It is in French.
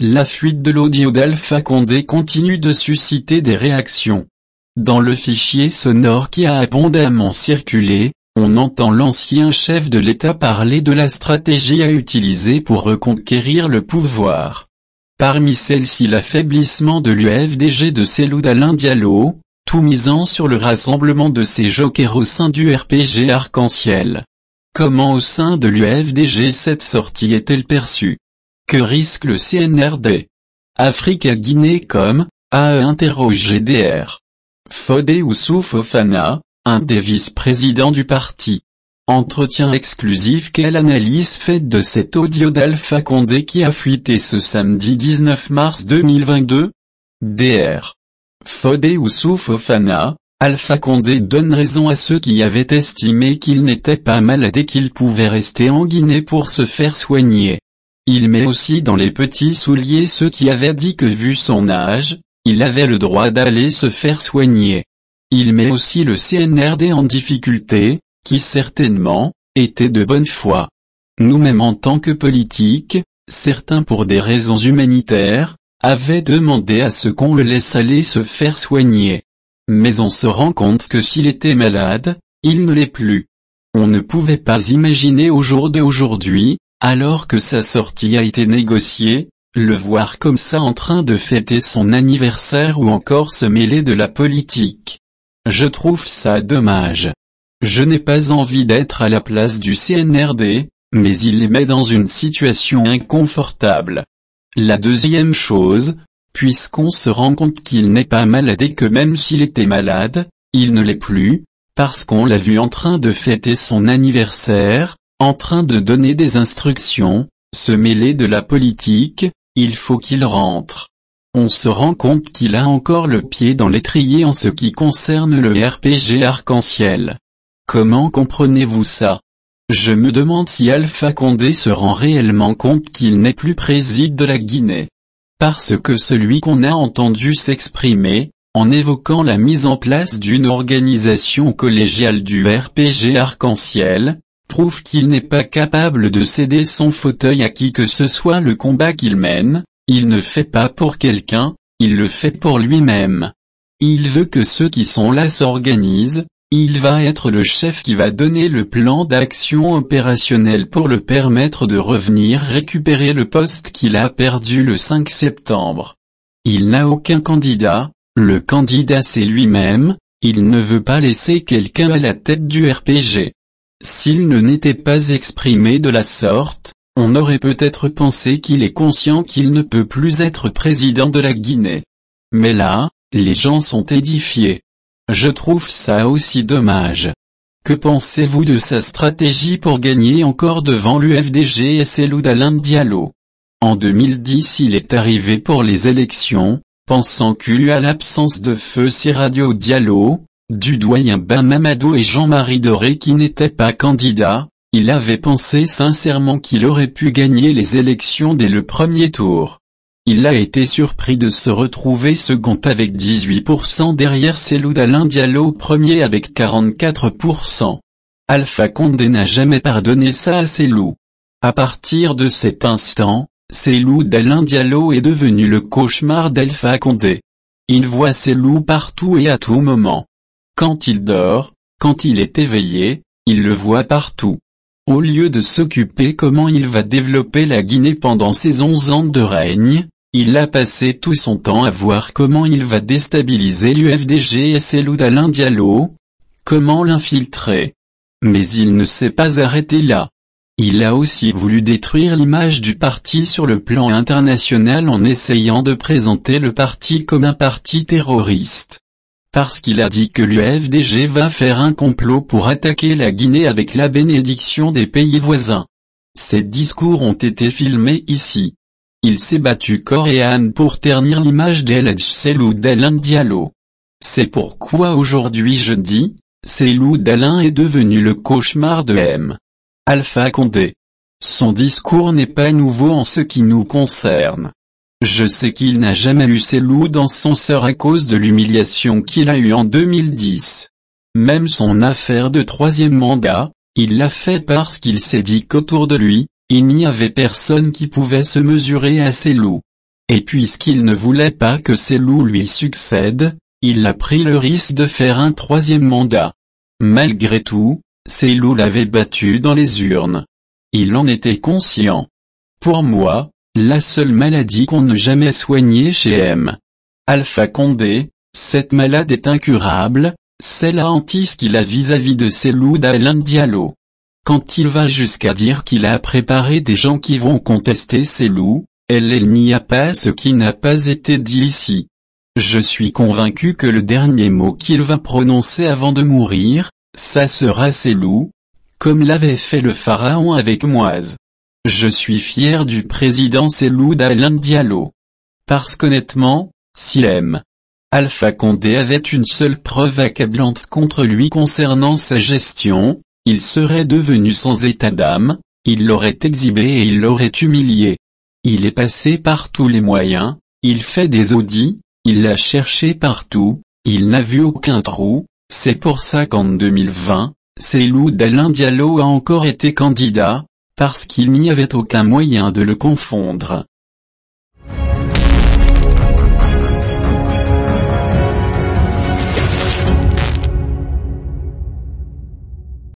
La fuite de l'audio d'Alpha Condé continue de susciter des réactions. Dans le fichier sonore qui a abondamment circulé, on entend l'ancien chef de l'État parler de la stratégie à utiliser pour reconquérir le pouvoir. Parmi celles-ci l'affaiblissement de l'UFDG de Seloud Diallo, tout misant sur le rassemblement de ses jokers au sein du RPG Arc-en-Ciel. Comment au sein de l'UFDG cette sortie est-elle perçue que risque le CNRD Afrique Guinée comme, a e interrogé Dr. Fodé Oussouf Ofana, un des vice-présidents du parti. Entretien exclusif Quelle analyse faite de cet audio d'Alpha Condé qui a fuité ce samedi 19 mars 2022 Dr. Fodé Oussouf Ofana, Alpha Condé donne raison à ceux qui avaient estimé qu'il n'était pas malade et qu'il pouvait rester en Guinée pour se faire soigner. Il met aussi dans les petits souliers ceux qui avaient dit que vu son âge, il avait le droit d'aller se faire soigner. Il met aussi le CNRD en difficulté, qui certainement, était de bonne foi. Nous-mêmes en tant que politiques, certains pour des raisons humanitaires, avaient demandé à ce qu'on le laisse aller se faire soigner. Mais on se rend compte que s'il était malade, il ne l'est plus. On ne pouvait pas imaginer au jour d'aujourd'hui, alors que sa sortie a été négociée, le voir comme ça en train de fêter son anniversaire ou encore se mêler de la politique. Je trouve ça dommage. Je n'ai pas envie d'être à la place du CNRD, mais il les met dans une situation inconfortable. La deuxième chose, puisqu'on se rend compte qu'il n'est pas malade et que même s'il était malade, il ne l'est plus, parce qu'on l'a vu en train de fêter son anniversaire, en train de donner des instructions, se mêler de la politique, il faut qu'il rentre. On se rend compte qu'il a encore le pied dans l'étrier en ce qui concerne le RPG arc-en-ciel. Comment comprenez-vous ça Je me demande si Alpha Condé se rend réellement compte qu'il n'est plus président de la Guinée. Parce que celui qu'on a entendu s'exprimer, en évoquant la mise en place d'une organisation collégiale du RPG arc-en-ciel, trouve qu'il n'est pas capable de céder son fauteuil à qui que ce soit le combat qu'il mène, il ne fait pas pour quelqu'un, il le fait pour lui-même. Il veut que ceux qui sont là s'organisent, il va être le chef qui va donner le plan d'action opérationnel pour le permettre de revenir récupérer le poste qu'il a perdu le 5 septembre. Il n'a aucun candidat, le candidat c'est lui-même, il ne veut pas laisser quelqu'un à la tête du RPG. S'il ne n'était pas exprimé de la sorte, on aurait peut-être pensé qu'il est conscient qu'il ne peut plus être président de la Guinée. Mais là, les gens sont édifiés. Je trouve ça aussi dommage. Que pensez-vous de sa stratégie pour gagner encore devant l'UFDG et loups d'Alain Diallo En 2010 il est arrivé pour les élections, pensant qu'il à l'absence de feu si radio Diallo, du doyen Ben Mamadou et Jean-Marie Doré qui n'étaient pas candidats, il avait pensé sincèrement qu'il aurait pu gagner les élections dès le premier tour. Il a été surpris de se retrouver second avec 18% derrière Selou d'Alain Diallo premier avec 44%. Alpha Condé n'a jamais pardonné ça à Selou. À partir de cet instant, Selou d'Alain Diallo est devenu le cauchemar d'Alpha Condé. Il voit Selou partout et à tout moment. Quand il dort, quand il est éveillé, il le voit partout. Au lieu de s'occuper comment il va développer la Guinée pendant ses 11 ans de règne, il a passé tout son temps à voir comment il va déstabiliser l'UFDG et ses loups d'Alain Diallo, comment l'infiltrer. Mais il ne s'est pas arrêté là. Il a aussi voulu détruire l'image du parti sur le plan international en essayant de présenter le parti comme un parti terroriste parce qu'il a dit que l'UFDG va faire un complot pour attaquer la Guinée avec la bénédiction des pays voisins. Ces discours ont été filmés ici. Il s'est battu corps pour ternir l'image d'El Selou d'Alain Diallo. C'est pourquoi aujourd'hui je dis, Selou d'Alain est devenu le cauchemar de M. Alpha Condé. Son discours n'est pas nouveau en ce qui nous concerne. Je sais qu'il n'a jamais eu ses loups dans son sort à cause de l'humiliation qu'il a eue en 2010. Même son affaire de troisième mandat, il l'a fait parce qu'il s'est dit qu'autour de lui, il n'y avait personne qui pouvait se mesurer à ses loups. Et puisqu'il ne voulait pas que ses loups lui succèdent, il a pris le risque de faire un troisième mandat. Malgré tout, ses loups l'avaient battu dans les urnes. Il en était conscient. Pour moi, la seule maladie qu'on ne jamais soignée chez M. Alpha Condé, cette malade est incurable, c'est la hantise qu'il a vis-à-vis de ses loups d'Alain Diallo. Quand il va jusqu'à dire qu'il a préparé des gens qui vont contester ses loups, elle, elle n'y a pas ce qui n'a pas été dit ici. Je suis convaincu que le dernier mot qu'il va prononcer avant de mourir, ça sera ses loups, comme l'avait fait le pharaon avec Moise. Je suis fier du président Seloud Alain Diallo. Parce qu'honnêtement, s'il aime. Alpha Condé avait une seule preuve accablante contre lui concernant sa gestion, il serait devenu sans état d'âme, il l'aurait exhibé et il l'aurait humilié. Il est passé par tous les moyens, il fait des audits, il l'a cherché partout, il n'a vu aucun trou, c'est pour ça qu'en 2020, Seloud Alain Diallo a encore été candidat, parce qu'il n'y avait aucun moyen de le confondre.